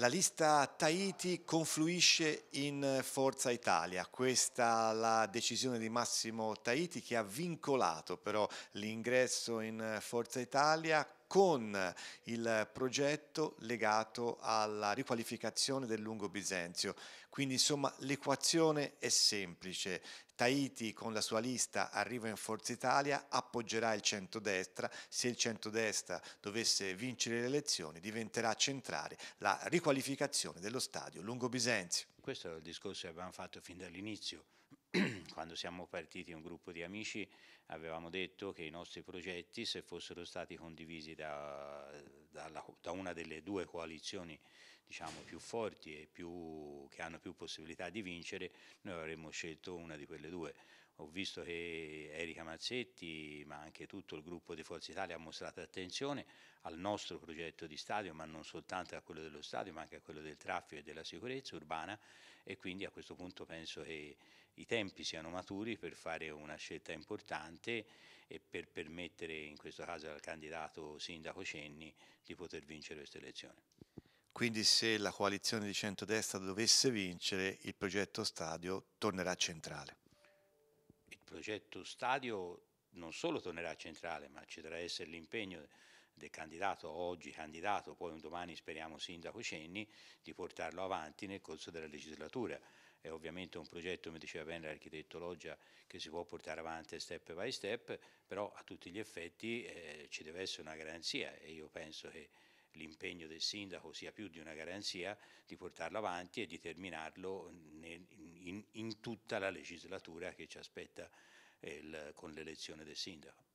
La lista Tahiti confluisce in eh, Forza Italia, questa è la decisione di Massimo Tahiti che ha vincolato però l'ingresso in eh, Forza Italia con il progetto legato alla riqualificazione del lungo Bisenzio. Quindi insomma l'equazione è semplice. Tahiti con la sua lista arriva in Forza Italia, appoggerà il centrodestra, se il centrodestra dovesse vincere le elezioni diventerà centrale la riqualificazione dello stadio Lungo Bisenzio. Questo è il discorso che abbiamo fatto fin dall'inizio, quando siamo partiti un gruppo di amici avevamo detto che i nostri progetti se fossero stati condivisi da, da, da una delle due coalizioni diciamo, più forti e più che hanno più possibilità di vincere, noi avremmo scelto una di quelle due. Ho visto che Erika Mazzetti, ma anche tutto il gruppo di Forza Italia ha mostrato attenzione al nostro progetto di stadio, ma non soltanto a quello dello stadio, ma anche a quello del traffico e della sicurezza urbana e quindi a questo punto penso che i tempi siano maturi per fare una scelta importante e per permettere in questo caso al candidato sindaco Cenni di poter vincere questa elezione. Quindi se la coalizione di centrodestra dovesse vincere, il progetto stadio tornerà centrale. Il progetto stadio non solo tornerà centrale, ma ci dovrà essere l'impegno del candidato, oggi candidato, poi un domani speriamo sindaco Cenni, di portarlo avanti nel corso della legislatura. È ovviamente un progetto, come diceva bene l'architetto Loggia, che si può portare avanti step by step, però a tutti gli effetti eh, ci deve essere una garanzia e io penso che l'impegno del sindaco sia più di una garanzia di portarlo avanti e di terminarlo in, in, in tutta la legislatura che ci aspetta eh, il, con l'elezione del sindaco.